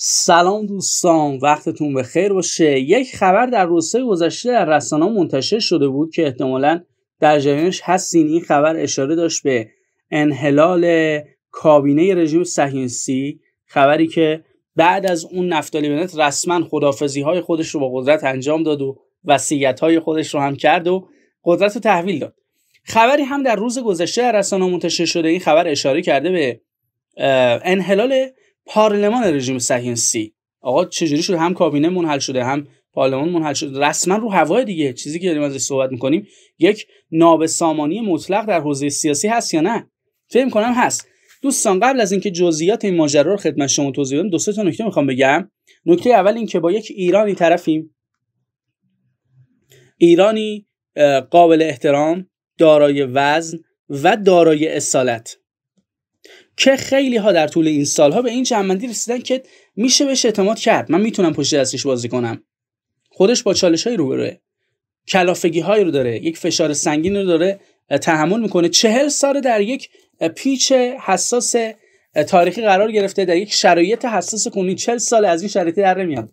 سلام دوستان وقتتون به خیر باشه یک خبر در روزهای گذشته در رسانه منتشر شده بود که احتمالا در جریانش هستین این خبر اشاره داشت به انحلال کابینه رژیم سهینسی خبری که بعد از اون نفتالی بنت رسما خدافزی های خودش رو با قدرت انجام داد و وسیعت های خودش رو هم کرد و قدرت رو تحویل داد خبری هم در روز گذشته در رسانه منتشر شده این خبر اشاره کرده به انحلال پارلمان رژیم سهینسی آقا چجوری شده هم کابینه منحل شده هم پارلمان منحل شده رسما رو هوای دیگه چیزی که داریم ازش صحبت میکنیم یک نابسامانی مطلق در حوزه سیاسی هست یا نه فکر کنم هست دوستان قبل از اینکه جزئیات این ماجرا رو خدمت شما توضیح بدم دو سه تا نکته میخوام بگم نکته اول اینکه با یک ایرانی طرفیم ایرانی قابل احترام دارای وزن و دارای اصالت که خیلی ها در طول این سال ها به این جنبندی رسیدن که میشه بهش اعتماد کرد من میتونم پشت دستش بازی کنم خودش با چالش های روبروه کلافگی هایی رو داره یک فشار سنگین رو داره تحمل میکنه چهل سال در یک پیچ حساس تاریخی قرار گرفته در یک شرایط حساس کنونی چهل سال از این شرایط در نمیاد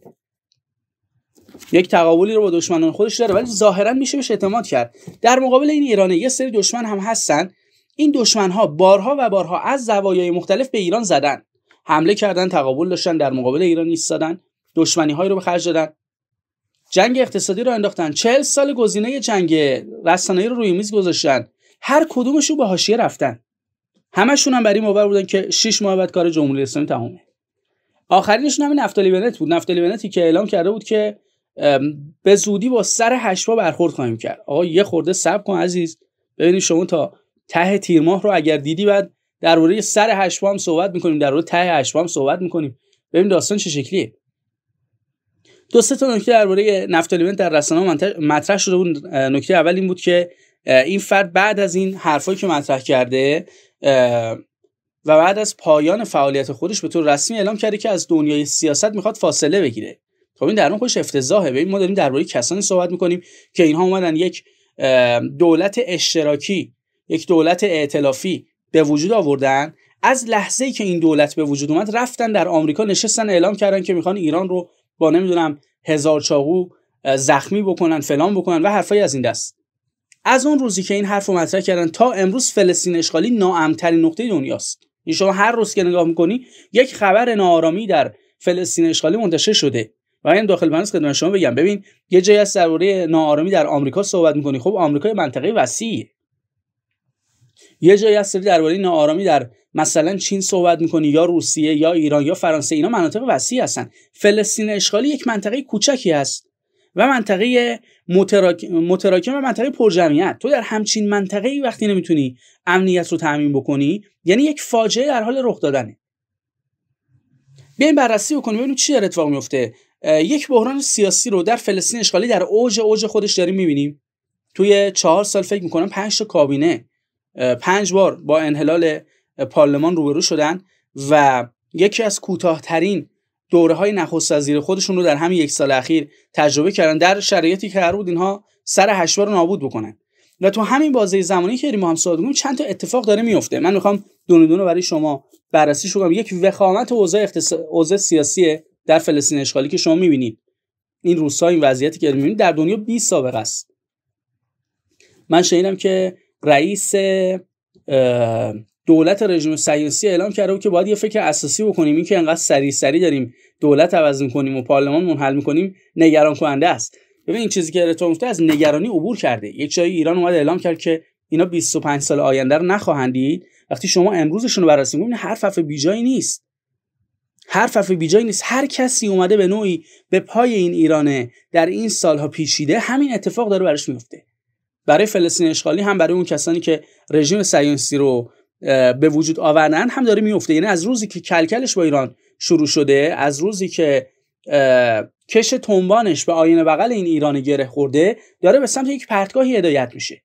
یک تقابلی رو با دشمنان خودش داره ولی ظاهرا میشه بهش اعتماد کرد در مقابل این ایرانه یه سری دشمن هم هستن این ها بارها و بارها از زوایای مختلف به ایران زدن حمله کردن تقابل داشتن در مقابل ایران ایستادن دشمنی هایی رو به خرج دادن جنگ اقتصادی رو انداختن چهل سال گزینه جنگ رسانه‌ای رو روی میز گذاشتن هر کدومش رو به حاشیه رفتن همشون هم برای این باور بودن که 6 ماه بعد کار جمهوری اسلامی تمومه آخرینشون هم نفتالی بنت بود نفتالی بنتی که اعلام کرده بود که به زودی با سر هشت برخورد خواهیم کرد آقا یه خورده صبر کن عزیز ببینید شما تا ته تیر ماه رو اگر دیدی بعد درباره سر هشت هم صحبت میکنیم درباره ته هشت هم صحبت میکنیم ببین داستان چه شکلیه دو سه تا نکته درباره نفت در رسانه مطرح شده بود نکته اول این بود که این فرد بعد از این حرفایی که مطرح کرده و بعد از پایان فعالیت خودش به طور رسمی اعلام کرده که از دنیای سیاست میخواد فاصله بگیره خب این در اون خوش افتضاحه ببین ما داریم درباره کسانی صحبت میکنیم که اینها اومدن یک دولت اشتراکی یک دولت ائتلافی به وجود آوردن از لحظه ای که این دولت به وجود اومد رفتن در آمریکا نشستن اعلام کردن که میخوان ایران رو با نمیدونم هزار چاقو زخمی بکنن فلان بکنن و حرفای از این دست از اون روزی که این حرف رو مطرح کردن تا امروز فلسطین اشغالی ناامترین نقطه دنیاست این شما هر روز که نگاه میکنی یک خبر ناآرامی در فلسطین اشغالی منتشر شده و این داخل بنس خدمت شما بگم ببین یه جایی از درباره ناآرامی در آمریکا صحبت میکنی خب آمریکا منطقه وسیعیه. یه جایی هست درباره ناآرامی در مثلا چین صحبت میکنی یا روسیه یا ایران یا فرانسه اینا مناطق وسیع هستن فلسطین اشغالی یک منطقه کوچکی است و منطقه متراک... متراکم و منطقه پرجمعیت تو در همچین منطقه ای وقتی نمیتونی امنیت رو تعمین بکنی یعنی یک فاجعه در حال رخ دادنه بیاین بررسی بکنیم ببینیم چی داره اتفاق میفته یک بحران سیاسی رو در فلسطین اشغالی در اوج اوج خودش داریم میبینیم توی چهار سال فکر میکنم پنج تا کابینه پنج بار با انحلال پارلمان روبرو شدن و یکی از کوتاهترین دوره های نخست وزیر خودشون رو در همین یک سال اخیر تجربه کردن در شرایطی که قرار بود اینها سر هشوار رو نابود بکنن و تو همین بازه زمانی که داریم هم چند تا اتفاق داره میفته من میخوام دونه دونه برای شما بررسی شوم یک وخامت اوضاع اختص... اوضاع سیاسی در فلسطین اشغالی که شما میبینید این روسا این وضعیتی که میبینید در دنیا 20 سابقه است من شنیدم که رئیس دولت رژیم سیاسی اعلام کرده بود که باید یه فکر اساسی بکنیم این که انقدر سری سری داریم دولت عوض کنیم و پارلمان منحل میکنیم نگران کننده است ببین این چیزی که اتفاق از نگرانی عبور کرده یک جایی ایران اومد اعلام کرد که اینا 25 سال آینده رو نخواهند دید وقتی شما امروزشون رو بررسی می‌کنید حرف حرف بیجایی نیست حرف حرف بیجایی نیست هر کسی اومده به نوعی به پای این ایرانه در این سالها پیچیده همین اتفاق داره براش میفته برای فلسطین اشغالی هم برای اون کسانی که رژیم سیونسی رو به وجود آوردن هم داره میفته یعنی از روزی که کلکلش با ایران شروع شده از روزی که کش تنبانش به آینه بغل این ایران گره خورده داره به سمت یک پرتگاهی هدایت میشه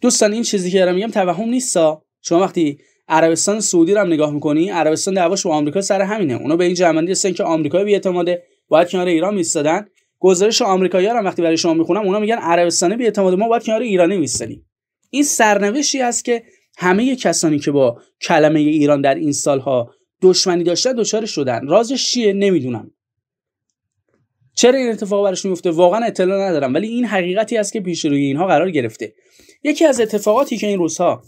دوستان این چیزی که دارم میگم توهم نیستا شما وقتی عربستان سعودی رو هم نگاه میکنی عربستان دعواش با آمریکا سر همینه اونا به این جمعنی هستن که آمریکا بیاعتماده باید کنار ایران میستادن گزارش آمریکایی‌ها رو وقتی برای شما میخونم اونا میگن عربستان به اعتماد ما باید کنار ایرانی میستنی این سرنوشتی است که همه کسانی که با کلمه ایران در این سالها دشمنی داشتن دچار شدن رازش چیه نمیدونم چرا این اتفاق برش میفته واقعا اطلاع ندارم ولی این حقیقتی است که پیش روی اینها قرار گرفته یکی از اتفاقاتی که این روزها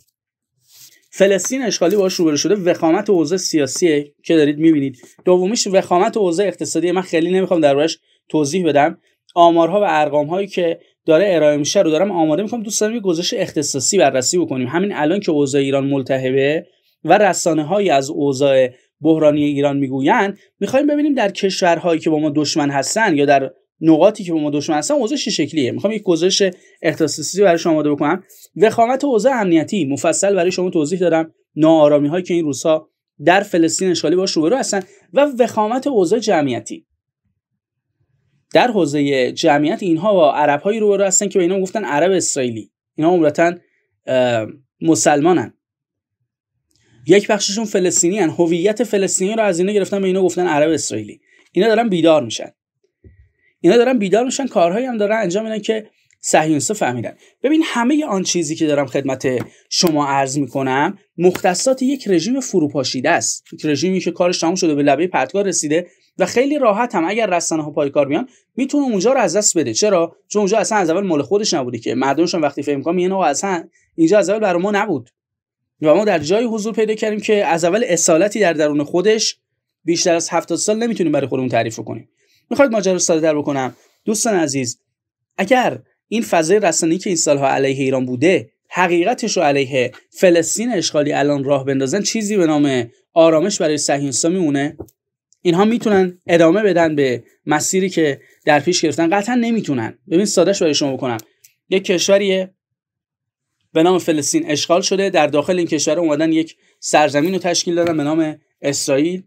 فلسطین اشغالی باش روبرو شده وخامت اوضاع سیاسی که دارید میبینید دومیش وخامت اوضاع اقتصادی من خیلی نمیخوام دربارش توضیح بدم آمارها و ارقام هایی که داره ارائه میشه رو دارم آماده میکنم دوست دارم یه گزارش اختصاصی بررسی بکنیم همین الان که اوضاع ایران ملتهبه و رسانه هایی از اوضاع بحرانی ایران میگویند میخوایم ببینیم در کشورهایی که با ما دشمن هستن یا در نقاطی که با ما دشمن هستن اوضاع چه شکلیه میخوام یک گزارش اختصاصی برای شما آماده بکنم وخامت اوضاع امنیتی مفصل برای شما توضیح دادم ناآرامی هایی که این روسا در فلسطین اشغالی باش رو هستن و وخامت اوضاع جمعیتی در حوزه جمعیت اینها با عرب هایی روبرو هستن که به اینا گفتن عرب اسرائیلی اینا عمرتا مسلمانن یک بخششون فلسطینی هن. هویت فلسطینی رو از اینا گرفتن به اینا گفتن عرب اسرائیلی اینا دارن بیدار میشن اینا دارن بیدار میشن کارهایی هم دارن انجام میدن که سهیونسا فهمیدن ببین همه آن چیزی که دارم خدمت شما عرض میکنم مختصات یک رژیم فروپاشیده است یک رژیمی که کارش تموم شده به لبه پرتگاه رسیده و خیلی راحت هم اگر رسانه ها کار بیان میتونه اونجا رو از دست بده چرا چون اونجا اصلا از اول مال خودش نبوده که مردمشون وقتی فهم میکنن میگن اصلا اینجا از اول برای ما نبود و ما در جای حضور پیدا کردیم که از اول اصالتی در درون خودش بیشتر از 70 سال نمیتونیم برای خودمون تعریف کنیم میخواید ماجرا رو ساده در بکنم دوستان عزیز اگر این فضای رسانی که این سالها علیه ایران بوده حقیقتش رو علیه فلسطین اشغالی الان راه بندازن چیزی به نام آرامش برای صهیونیست‌ها میمونه اینها میتونن ادامه بدن به مسیری که در پیش گرفتن قطعا نمیتونن ببین سادش برای شما بکنم یک کشوری به نام فلسطین اشغال شده در داخل این کشور اومدن یک سرزمین رو تشکیل دادن به نام اسرائیل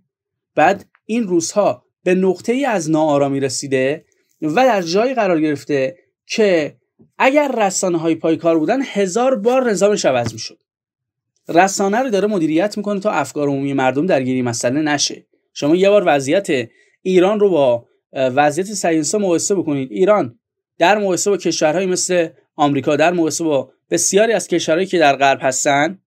بعد این روزها به نقطه ای از ناآرامی رسیده و در جایی قرار گرفته که اگر رسانه های پایکار بودن هزار بار نظامش عوض میشد رسانه رو داره مدیریت میکنه تا افکار عمومی مردم درگیری مسئله نشه شما یه بار وضعیت ایران رو با وضعیت سیانسا مقایسه بکنید ایران در مقایسه با کشورهایی مثل آمریکا در مقایسه با بسیاری از کشورهایی که در غرب هستن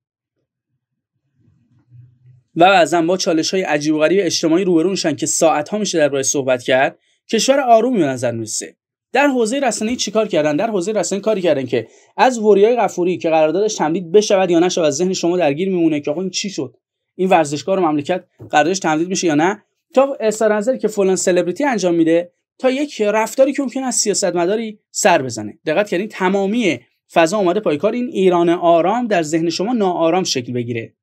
و بعضا با چالش های عجیب و غریب اجتماعی روبرو میشن که ساعت ها میشه در صحبت کرد کشور آرومی به نظر میرسه در حوزه چی چیکار کردن در حوزه رسانه کاری کردن که از وریای قفوری که قراردادش تمدید بشود یا از ذهن شما درگیر میمونه که آقا این چی شد این ورزشکار مملکت قراردادش تمدید میشه یا نه تا اثر نظر که فلان سلبریتی انجام میده تا یک رفتاری که ممکن است سیاستمداری سر بزنه دقت کردین تمامی فضا اومده پای کار این ایران آرام در ذهن شما ناآرام شکل بگیره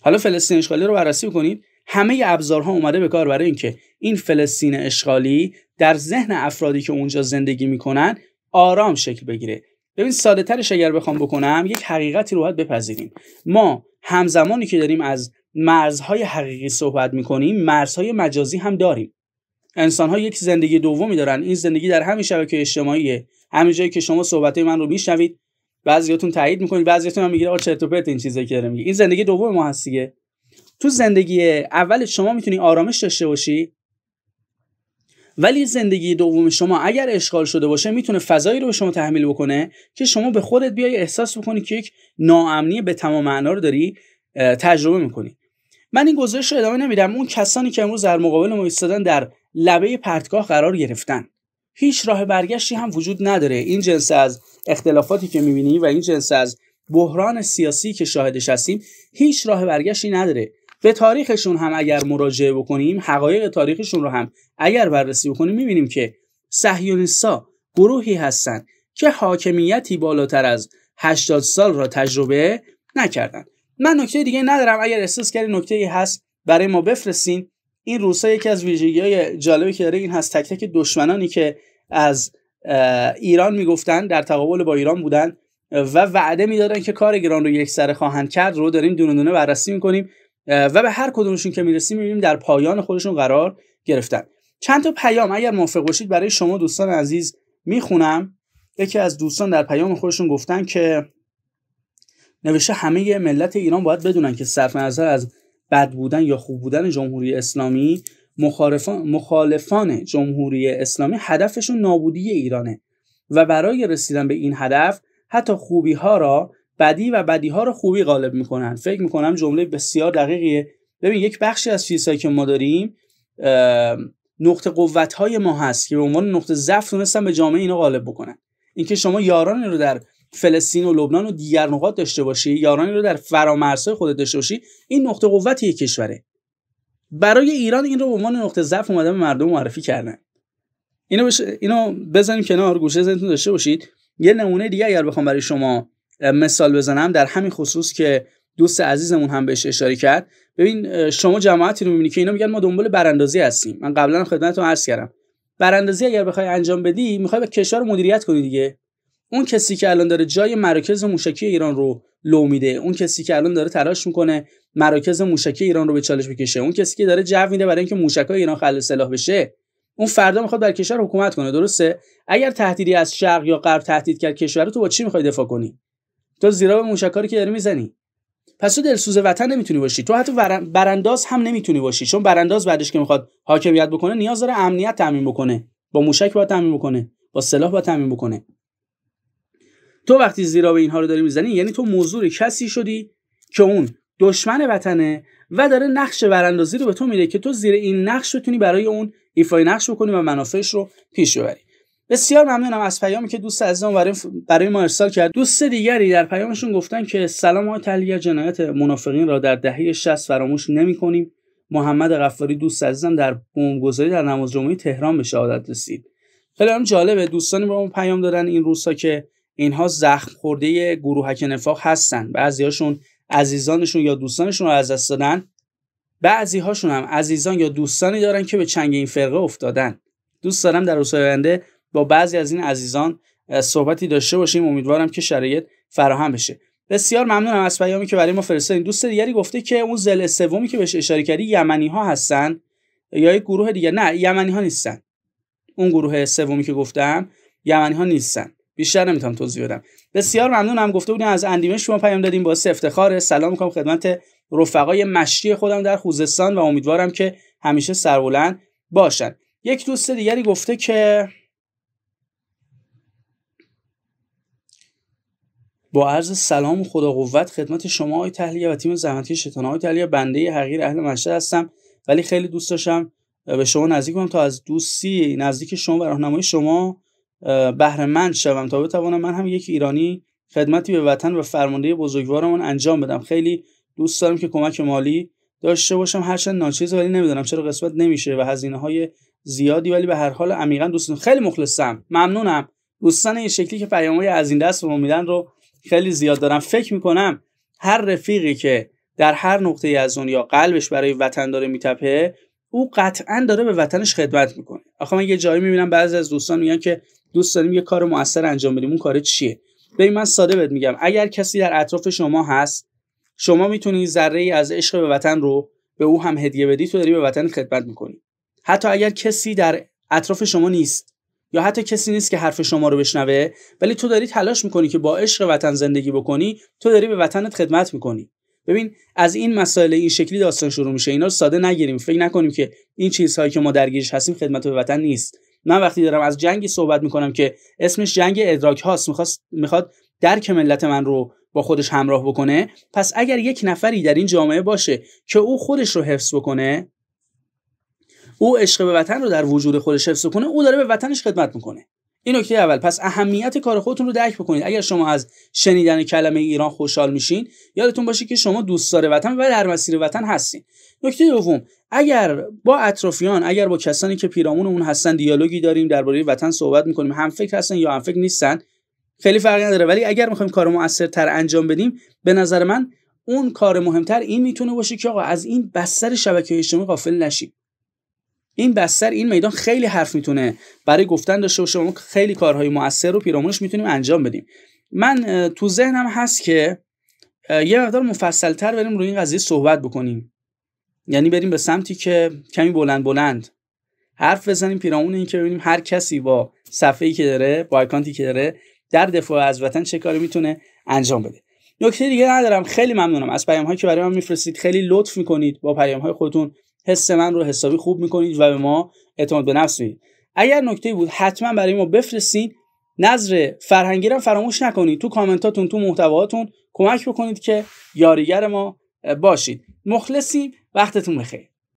حالا فلسطین اشغالی رو بررسی کنید همه ابزارها اومده به کار برای اینکه این فلسطین اشغالی در ذهن افرادی که اونجا زندگی میکنن آرام شکل بگیره ببین ساده ترش اگر بخوام بکنم یک حقیقتی رو باید بپذیریم ما همزمانی که داریم از مرزهای حقیقی صحبت میکنیم مرزهای مجازی هم داریم انسان ها یک زندگی دومی دارن این زندگی در همین شبکه اجتماعیه همین جایی که شما صحبت من رو میشنوید بعضیاتون تایید میکنید بعضیاتون هم آقا چرت و پرت این چیزایی که این زندگی دوم ما هست دیگه تو زندگی اول شما میتونی آرامش داشته باشی ولی زندگی دوم شما اگر اشغال شده باشه میتونه فضایی رو به شما تحمیل بکنه که شما به خودت بیای احساس بکنی که یک ناامنی به تمام معنا رو داری تجربه میکنی من این گزارش رو ادامه نمیدم اون کسانی که امروز در مقابل ما ایستادن در لبه پرتگاه قرار گرفتن هیچ راه برگشتی هم وجود نداره این جنس از اختلافاتی که میبینی و این جنس از بحران سیاسی که شاهدش هستیم هیچ راه برگشتی نداره به تاریخشون هم اگر مراجعه بکنیم حقایق تاریخشون رو هم اگر بررسی بکنیم میبینیم که صهیونیستها گروهی هستند که حاکمیتی بالاتر از 80 سال را تجربه نکردن من نکته دیگه ندارم اگر احساس کردی نکته ای هست برای ما بفرستین این روسا یکی از ویژگی های جالبی که داره این هست تک تک دشمنانی که از ایران میگفتن در تقابل با ایران بودن و وعده میدادن که کار ایران رو یک سره خواهند کرد رو داریم دونه دونه بررسی میکنیم و به هر کدومشون که میرسیم میبینیم در پایان خودشون قرار گرفتن چند تا پیام اگر موافق باشید برای شما دوستان عزیز میخونم یکی از دوستان در پیام خودشون گفتن که نوشته همه ملت ایران باید بدونن که صرف نظر از بد بودن یا خوب بودن جمهوری اسلامی مخالفان جمهوری اسلامی هدفشون نابودی ایرانه و برای رسیدن به این هدف حتی خوبی ها را بدی و بدی ها رو خوبی غالب میکنن فکر میکنم جمله بسیار دقیقیه ببین یک بخشی از چیزهایی که ما داریم نقطه قوت های ما هست که به عنوان نقطه ضعف تونستن به جامعه اینو غالب بکنن اینکه شما یارانی رو در فلسطین و لبنان و دیگر نقاط داشته باشی یارانی رو در فرامرزهای خودت داشته باشی این نقطه قوت یک کشوره برای ایران این رو به عنوان نقطه ضعف اومده به مردم معرفی کردن اینو بش... اینو بزنیم کنار گوشه ذهنتون داشته باشید یه نمونه دیگه اگر بخوام برای شما مثال بزنم در همین خصوص که دوست عزیزمون هم بهش اشاره کرد ببین شما جماعتی رو میبینی که اینا میگن ما دنبال براندازی هستیم من قبلا هم خدمتتون عرض کردم براندازی اگر بخوای انجام بدی میخوای به کشور مدیریت کنی دیگه اون کسی که الان داره جای مراکز موشکی ایران رو لو میده اون کسی که الان داره تلاش میکنه مراکز موشکی ایران رو به چالش بکشه اون کسی که داره جو میده برای اینکه موشکای ایران خل سلاح بشه اون فردا میخواد بر کشور حکومت کنه درسته اگر تهدیدی از شرق یا غرب تهدید کرد کشور رو تو با چی میخوای دفاع کنی تو زیرا به موشکاری که داری میزنی پس تو دلسوز وطن نمیتونی باشی تو حتی برانداز هم نمیتونی باشی چون برانداز بعدش که میخواد حاکمیت بکنه نیاز داره امنیت تامین بکنه با موشک با تامین بکنه با سلاح با تامین بکنه تو وقتی زیرا به اینها رو داری میزنی یعنی تو موضوع کسی شدی که اون دشمن وطنه و داره نقش براندازی رو به تو میده که تو زیر این نقش بتونی برای اون ایفای نقش بکنی و منافعش رو پیش ببری بسیار ممنونم از پیامی که دوست عزیزم برای, برای ما ارسال کرد دوست دیگری در پیامشون گفتن که سلام های تلیه جنایت منافقین را در دهه 60 فراموش نمی کنیم محمد غفاری دوست عزیزم در بمبگذاری در نماز جمعه تهران به شهادت رسید خیلی هم جالبه دوستانی به ما پیام دادن این روزها که اینها زخم خورده گروهک نفاق هستن هاشون عزیزانشون یا دوستانشون رو از دست دادن بعضی هاشون هم عزیزان یا دوستانی دارن که به چنگ این فرقه افتادن دوست دارم در روزهای آینده با بعضی از این عزیزان صحبتی داشته باشیم امیدوارم که شرایط فراهم بشه بسیار ممنونم از پیامی که برای ما فرستادین دوست دیگری گفته که اون زل سومی که بهش اشاره کردی یمنی ها هستن یا یک گروه دیگه نه یمنی ها نیستن اون گروه سومی که گفتم یمنی ها نیستن بیشتر نمیتونم توضیح بدم بسیار ممنونم گفته بودین از اندیمه شما پیام دادیم با افتخار سلام میکنم خدمت رفقای مشتی خودم در خوزستان و امیدوارم که همیشه سربلند باشن یک دوست دیگری گفته که با عرض سلام و خدا قوت خدمت شما های تحلیه و تیم زحمتی شیطان های تحلیه بنده حقیر اهل مشهد هستم ولی خیلی دوست داشتم به شما نزدیک کنم تا از دوستی نزدیک شما و راهنمای شما بهره مند شوم تا بتوانم من هم یک ایرانی خدمتی به وطن و فرمانده بزرگوارمون انجام بدم خیلی دوست دارم که کمک مالی داشته باشم هرچند ناچیز ولی نمیدونم چرا قسمت نمیشه و هزینه های زیادی ولی به هر حال عمیقا دوستم خیلی مخلصم ممنونم دوستان این شکلی که پیام های از این دست رو میدن رو خیلی زیاد دارم فکر میکنم هر رفیقی که در هر نقطه از دنیا قلبش برای وطن داره میتپه او قطعا داره به وطنش خدمت میکنه آخه من یه جایی میبینم بعضی از دوستان میگن که دوست داریم یه کار موثر انجام بدیم اون کار چیه ببین من ساده بهت میگم اگر کسی در اطراف شما هست شما میتونی ذره ای از عشق به وطن رو به او هم هدیه بدی تو داری به وطن خدمت میکنی حتی اگر کسی در اطراف شما نیست یا حتی کسی نیست که حرف شما رو بشنوه ولی تو داری تلاش میکنی که با عشق وطن زندگی بکنی تو داری به وطنت خدمت میکنی ببین از این مسائل این شکلی داستان شروع میشه اینا رو ساده نگیریم فکر نکنیم که این چیزهایی که ما درگیرش هستیم خدمت به وطن نیست من وقتی دارم از جنگی صحبت میکنم که اسمش جنگ ادراک هاست میخواد درک ملت من رو با خودش همراه بکنه پس اگر یک نفری در این جامعه باشه که او خودش رو حفظ بکنه او عشق به وطن رو در وجود خودش حفظ کنه او داره به وطنش خدمت میکنه این نکته اول پس اهمیت کار خودتون رو درک بکنید اگر شما از شنیدن کلمه ایران خوشحال میشین یادتون باشه که شما دوستدار وطن و در مسیر وطن هستین نکته دوم اگر با اطرافیان اگر با کسانی که پیرامون اون هستن دیالوگی داریم درباره وطن صحبت میکنیم هم فکر هستن یا هم فکر نیستن خیلی فرقی نداره ولی اگر میخوایم کار موثرتر انجام بدیم به نظر من اون کار مهمتر این میتونه باشه که آقا از این بستر شبکه اجتماعی غافل نشید این بستر این میدان خیلی حرف میتونه برای گفتن داشته و شما خیلی کارهای موثر رو پیرامونش میتونیم انجام بدیم من تو ذهنم هست که یه مقدار مفصلتر بریم روی این قضیه صحبت بکنیم یعنی بریم به سمتی که کمی بلند بلند حرف بزنیم پیرامون این که ببینیم هر کسی با ای که داره با اکانتی که داره در دفاع از وطن چه کاری میتونه انجام بده نکته دیگه ندارم خیلی ممنونم از پیام هایی که برای من میفرستید خیلی لطف میکنید با پیام های خودتون حس من رو حسابی خوب میکنید و به ما اعتماد به نفس میدید اگر نکته بود حتما برای ما بفرستین نظر فرهنگی رو فراموش نکنید تو کامنتاتون تو محتواتون کمک بکنید که یاریگر ما باشید مخلصیم وقتتون بخیر